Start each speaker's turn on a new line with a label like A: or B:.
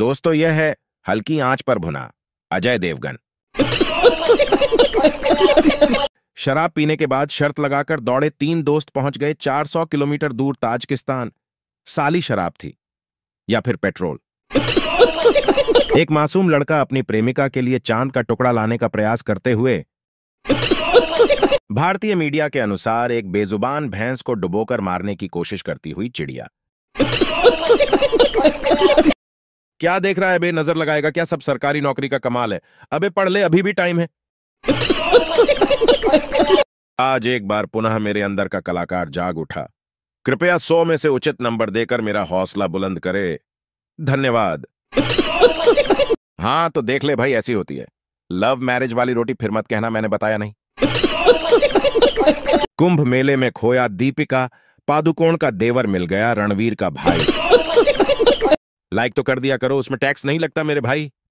A: दोस्तों यह है हल्की आंच पर भुना अजय देवगन शराब पीने के बाद शर्त लगाकर दौड़े तीन दोस्त पहुंच गए 400 किलोमीटर दूर ताजकिस्तान साली शराब थी या फिर पेट्रोल एक मासूम लड़का अपनी प्रेमिका के लिए चांद का टुकड़ा लाने का प्रयास करते हुए भारतीय मीडिया के अनुसार एक बेजुबान भैंस को डुबोकर मारने की कोशिश करती हुई चिड़िया क्या देख रहा है अभी नजर लगाएगा क्या सब सरकारी नौकरी का कमाल है अबे पढ़ ले अभी भी टाइम है आज एक बार पुनः मेरे अंदर का कलाकार जाग उठा कृपया सौ में से उचित नंबर देकर मेरा हौसला बुलंद करे धन्यवाद हाँ तो देख ले भाई ऐसी होती है लव मैरिज वाली रोटी फिर मत कहना मैंने बताया नहीं कुंभ मेले में खोया दीपिका पादुकोण का देवर मिल गया रणवीर का भाई लाइक तो कर दिया करो उसमें टैक्स नहीं लगता मेरे भाई